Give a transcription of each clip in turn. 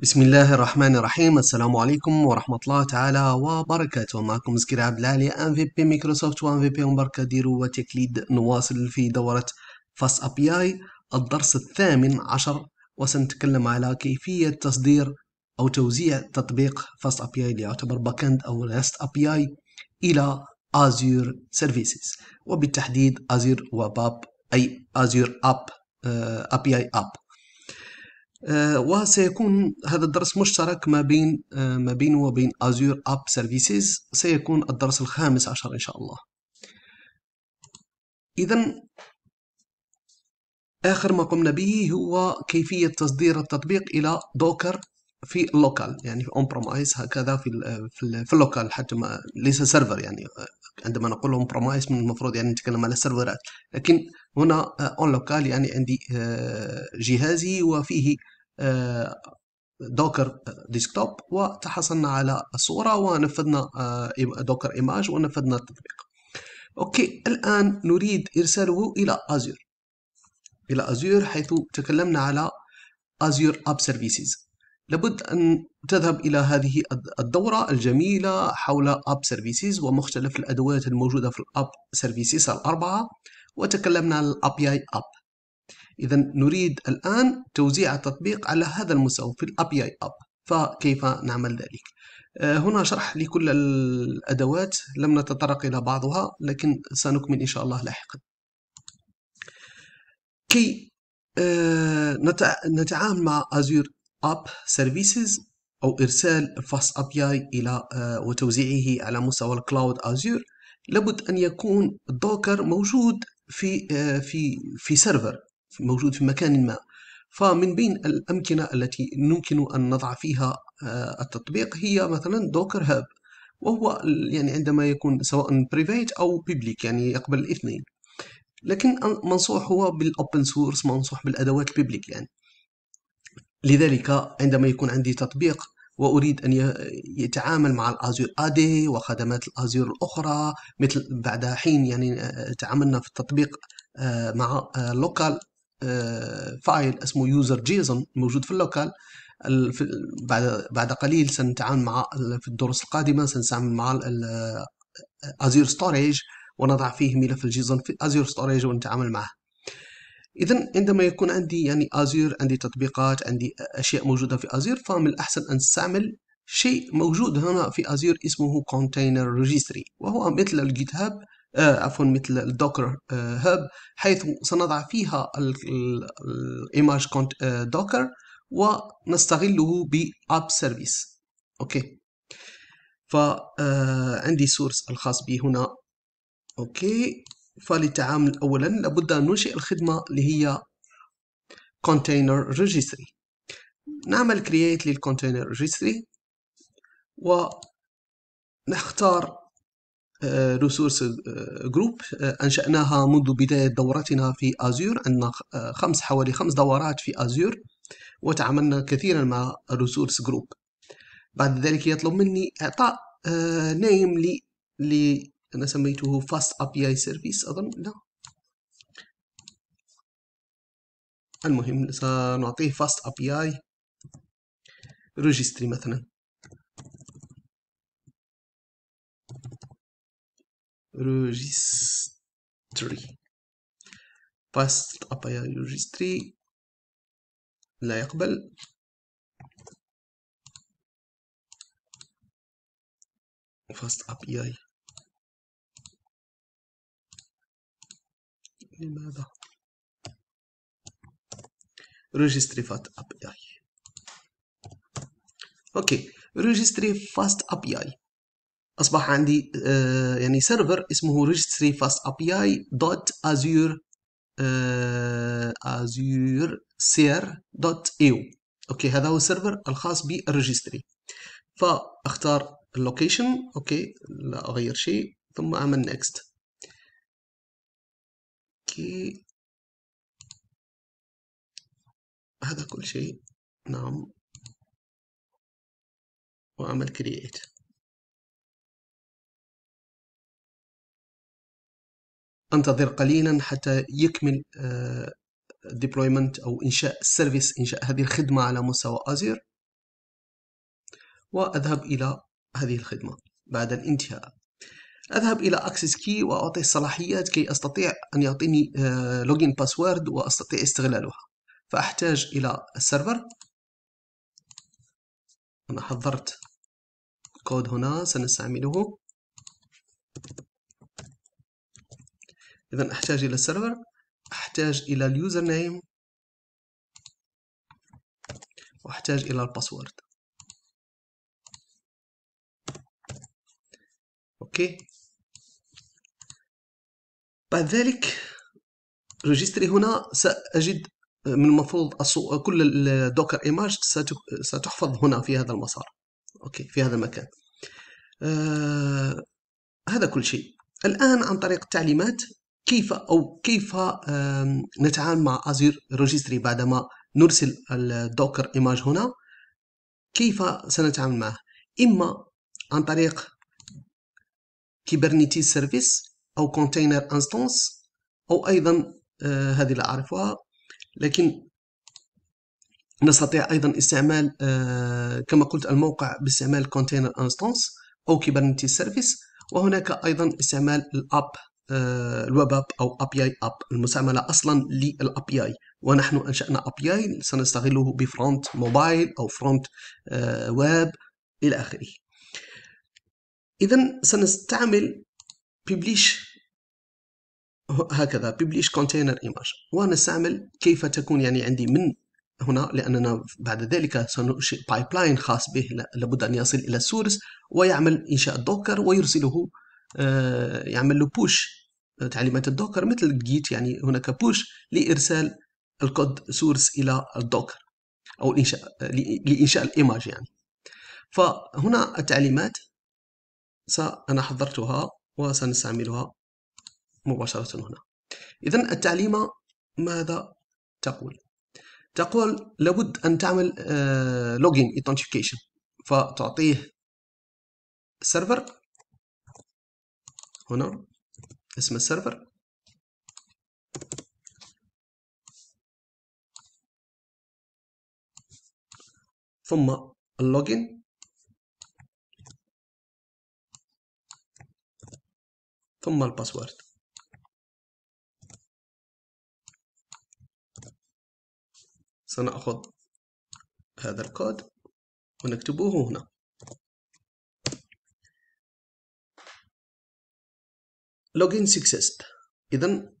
بسم الله الرحمن الرحيم السلام عليكم ورحمة الله تعالى وبركاته معكم عبد العالي ان في بي مايكروسوفت وان في بي مبارك ديرو وتكليد نواصل في دورة فاس ابي اي الدرس الثامن عشر وسنتكلم على كيفية تصدير او توزيع تطبيق فاس ابي اي اللي يعتبر باك اند او ريست ابي اي الى ازور سيرفيسز وبالتحديد ازور وباب اي ازور اب ابي اي اب آه، وسيكون هذا الدرس مشترك ما بين آه، ما بين وبين ازور اب سيرفيسز سيكون الدرس الخامس عشر ان شاء الله اذا اخر ما قمنا به هو كيفيه تصدير التطبيق الى دوكر في اللوكال يعني في اون برومايس هكذا في في, في اللوكال حتى ما ليس سيرفر يعني آه، عندما نقول اون برومايس من المفروض يعني نتكلم على سيرفرات لكن هنا اون آه، لوكال يعني عندي آه، جهازي وفيه دوكر آه، ديسكتوب وتحصلنا على الصورة ونفذنا دوكر ايماج ونفذنا التطبيق اوكي الان نريد ارساله الى ازور الى ازور حيث تكلمنا على ازور اب سيرفيسز لابد ان تذهب الى هذه الدورة الجميلة حول اب سيرفيسز ومختلف الادوات الموجودة في الاب سيرفيسز الاربعة وتكلمنا عن الابي API App إذا نريد الآن توزيع التطبيق على هذا المستوى في الابي API App فكيف نعمل ذلك آه، هنا شرح لكل الأدوات لم نتطرق إلى بعضها لكن سنكمل إن شاء الله لاحقا كي آه، نتعامل مع أزور أب سيرفيسز أو إرسال فاست أبي آي إلى آه، وتوزيعه على مستوى الكلاود أزور لابد أن يكون دوكر موجود آه، في في في سيرفر موجود في مكان ما فمن بين الأمكنة التي يمكن أن نضع فيها آه، التطبيق هي مثلا دوكر هاب وهو يعني عندما يكون سواء بريفيت أو بيبليك يعني يقبل الاثنين لكن منصوح هو بالأوبن سورس منصوح بالأدوات البيبليك يعني لذلك عندما يكون عندي تطبيق وأريد أن يتعامل مع الأزور آدي وخدمات الأزور الأخرى مثل بعد حين يعني آه، تعاملنا في التطبيق آه، مع لوكال آه، فايل اسمه يوزر جيزون موجود في اللوكال بعد بعد قليل سنتعامل مع في الدروس القادمة سنتعامل مع أزير ستوريج ونضع فيه ملف الجيزون في أزير ستوريج ونتعامل معه إذا عندما يكون عندي يعني أزير عندي تطبيقات عندي أشياء موجودة في أزير فمن الأحسن أن أستعمل شيء موجود هنا في أزير اسمه Container Registry وهو مثل الجيت هاب آه، عفوا مثل الدوكر آه، هاب حيث سنضع فيها الايماج آه، دوكر ونستغله باب سيرفيس اوكي فعندي سورس الخاص بي هنا اوكي فللتعامل أولا لابد أن ننشئ الخدمة اللي هي container registry نعمل create للcontainer registry ونختار ريسورس آه، جروب آه، آه، أنشأناها منذ بداية دورتنا في أزور عندنا خمس حوالي خمس دورات في أزور وتعاملنا كثيرا مع ريسورس جروب بعد ذلك يطلب مني إعطاء نيم لي أنا سميته fast API service أظن لا المهم سنعطيه fast API registry مثلا registry fast API registry لا يقبل fast API لماذا registry fast API اوكي registry fast API اصبح عندي آه يعني سيرفر اسمه registry fast API dot azure ازور آه، azure seer dot eu اوكي هذا هو السيرفر الخاص بالريجستري فاختار اللوكيشن اوكي لا اغير شيء ثم اعمل نيكست شيء هذا كل شيء نعم وأعمل create أنتظر قليلا حتى يكمل آه، deployment أو إنشاء السيرفيس إنشاء هذه الخدمة على مستوى أزير وأذهب إلى هذه الخدمة بعد الانتهاء أذهب إلى أكسس كي وأعطيه الصلاحيات كي أستطيع أن يعطيني لوجين آه، باسورد وأستطيع استغلالها فأحتاج إلى السيرفر أنا حضرت كود هنا سنستعمله إذا أحتاج إلى السيرفر أحتاج إلى اليوزر نيم وأحتاج إلى الباسورد أوكي بعد ذلك ريجستري هنا سأجد آه، من المفروض آه، كل الدوكر ايماج ستحفظ هنا في هذا المسار اوكي في هذا المكان آه هذا كل شيء الان عن طريق التعليمات كيف او كيف آه نتعامل مع ازير ريجستري بعدما نرسل الدوكر ايماج هنا كيف سنتعامل معه اما عن طريق كيبرنيتيز سيرفيس أو كونتينر انستانس أو أيضا آه هذه لا أعرفها لكن نستطيع أيضا استعمال آه كما قلت الموقع باستعمال كونتينر انستانس أو كيبرنيتي سيرفيس وهناك أيضا استعمال الأب آه الويب اب او ابي اي اب المستعمله اصلا للابي اي ونحن انشانا ابي اي سنستغله بفرونت موبايل او فرونت آه ويب الى اخره اذا سنستعمل ببليش هكذا ببليش كونتينر ايماج ونستعمل كيف تكون يعني عندي من هنا لاننا بعد ذلك سننشئ بايبلاين خاص به لابد ان يصل الى السورس ويعمل انشاء الدوكر ويرسله آه، يعمل له بوش تعليمات الدوكر مثل جيت يعني هناك بوش لارسال الكود سورس الى الدوكر او الانشاء لانشاء الايماج يعني فهنا التعليمات انا حضرتها وسنستعملها مباشرة هنا إذا التعليمة ماذا تقول؟ تقول لابد أن تعمل لوجين آه، ايدنتيفيكيشن فتعطيه سيرفر هنا اسم السيرفر ثم اللوجين ثم الباسورد سنأخذ هذا الكود ونكتبه هنا login success إذا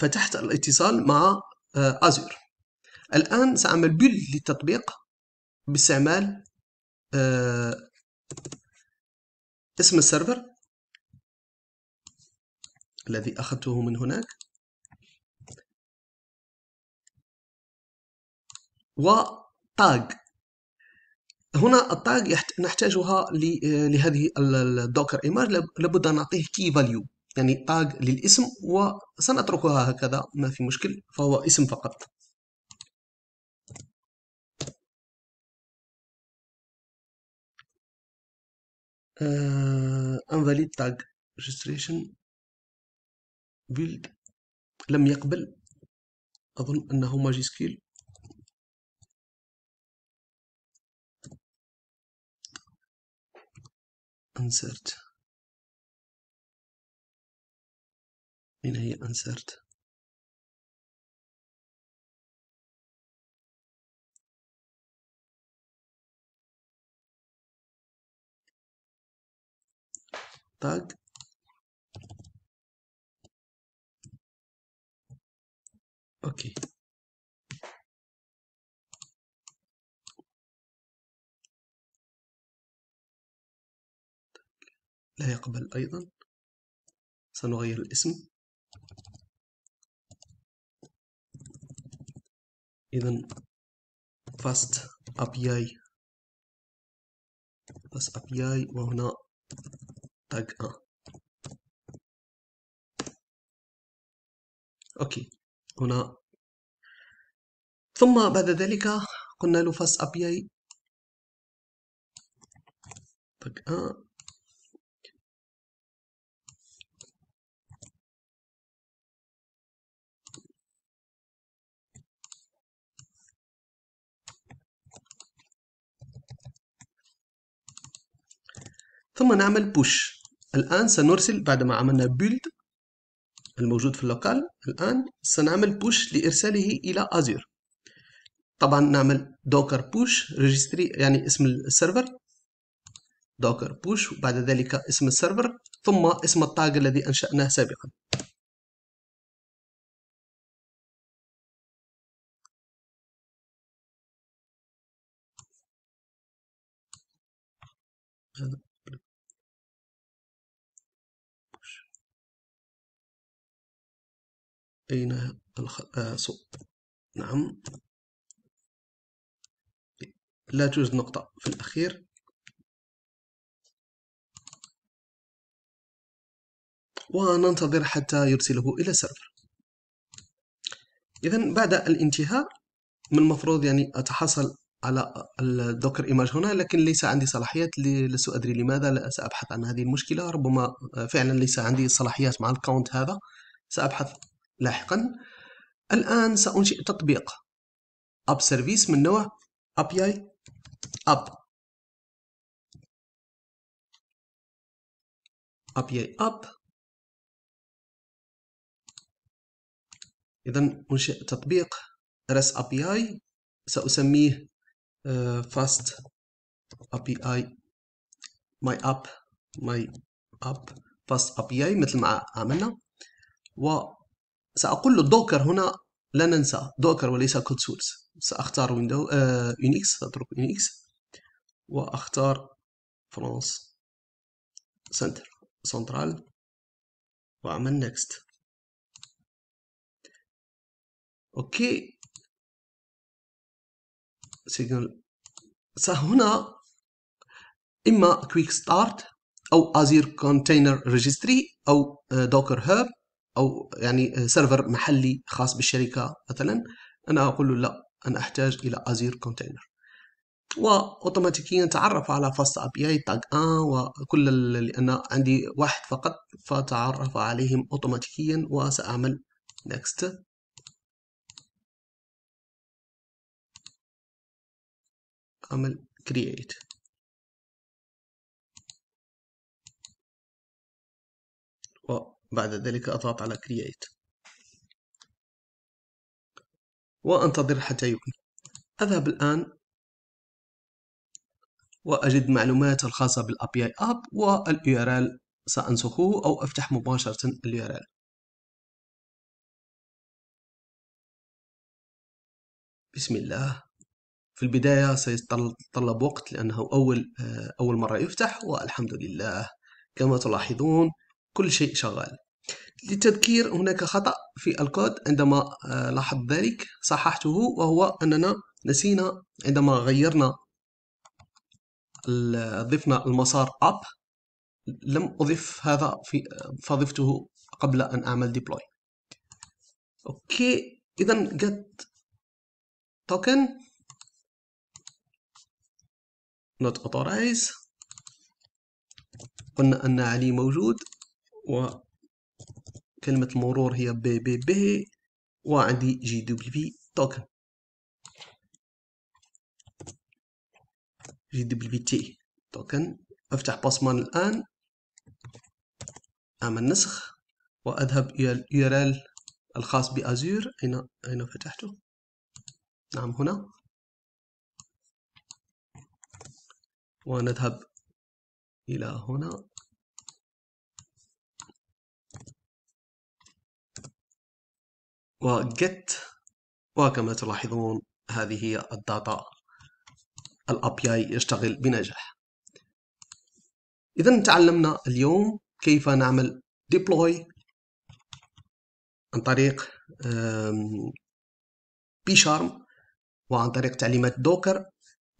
فتحت الاتصال مع أزور آه، الآن سأعمل بيل للتطبيق باستعمال آه، اسم السيرفر الذي أخذته من هناك وطاج هنا الطاج نحتاجها لهذه الدوكر ايماج لابد ان نعطيه كي فاليو يعني طاج للاسم وسنتركها هكذا ما في مشكل فهو اسم فقط uh, invalid tag registration build لم يقبل أظن أنه ماجيسكيل insert أين هي insert tag اوكي لا يقبل أيضا سنغير الاسم إذا fast API fast API وهنا tag 1 أوكي هنا ثم بعد ذلك قلنا له fast API tag 1 ثم نعمل بوش الآن سنرسل بعد ما عملنا build الموجود في اللوكال الآن سنعمل بوش لإرساله إلى أزير طبعا نعمل docker push registry يعني اسم السيرفر docker push وبعد ذلك اسم السيرفر ثم اسم الطاقة الذي أنشأناه سابقا هذا أين الخلاص آه، نعم لا توجد نقطة في الأخير وننتظر حتى يرسله إلى السيرفر إذا بعد الانتهاء من المفروض يعني أتحصل على الدوكر ايماج هنا لكن ليس عندي صلاحيات لست ادري لماذا لا سابحث عن هذه المشكله ربما فعلا ليس عندي صلاحيات مع الكاونت هذا سابحث لاحقا الآن سأنشئ تطبيق أب سيرفيس من نوع API أب API أب إذا أنشئ تطبيق رس API سأسميه فاست آه، API my app my app fast API مثل ما عملنا و سأقول له دوكر هنا لا ننسى دوكر وليس كود سورس سأختار ويندو آه يونيكس سأترك يونيكس وأختار فرانس سنتر سنترال وأعمل نيكست أوكي سيجنال هنا إما كويك ستارت أو أزير كونتينر ريجستري أو دوكر آه، هاب او يعني سيرفر محلي خاص بالشركه مثلا انا اقول له لا انا احتاج الى ازير كونتينر واوتوماتيكيا تعرف على فاست اب اي تاج ان وكل لان عندي واحد فقط فتعرف عليهم اوتوماتيكيا وساعمل نيكست اعمل create بعد ذلك أضغط على Create وأنتظر حتى يكمل أذهب الآن وأجد معلومات الخاصة API App URL سأنسخه أو أفتح مباشرة URL بسم الله في البداية سيتطلب وقت لأنه أول أول مرة يفتح والحمد لله كما تلاحظون كل شيء شغال للتذكير هناك خطأ في الكود عندما آه، لاحظت ذلك صححته وهو أننا نسينا عندما غيرنا ضفنا المسار up لم أضف هذا في آه، فضفته قبل أن أعمل deploy أوكي إذا get token not authorize قلنا أن علي موجود و كلمة المرور هي بي بي بي وعندي جي دبليو توكن جي دبليو تي توكن افتح باسمان الآن أعمل نسخ وأذهب إلى اليورال الخاص بأزور أين أين فتحته نعم هنا ونذهب إلى هنا وget وكما تلاحظون هذه هي الداتا ال API يشتغل بنجاح إذا تعلمنا اليوم كيف نعمل deploy عن طريق شارم وعن طريق تعليمات دوكر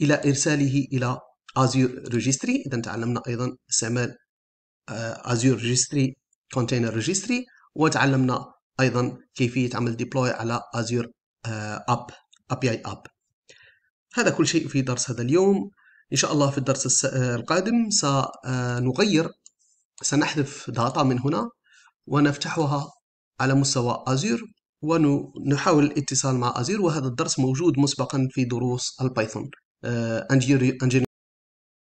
إلى إرساله إلى Azure Registry إذا تعلمنا أيضا استعمال آه، Azure Registry Container Registry وتعلمنا ايضا كيفيه عمل ديبلوي على ازير اب ابي اي اب هذا كل شيء في درس هذا اليوم ان شاء الله في الدرس آه، القادم سنغير آه، سنحذف داتا من هنا ونفتحها على مستوى ازير ونحاول الاتصال مع ازير وهذا الدرس موجود مسبقا في دروس البايثون انجيري آه،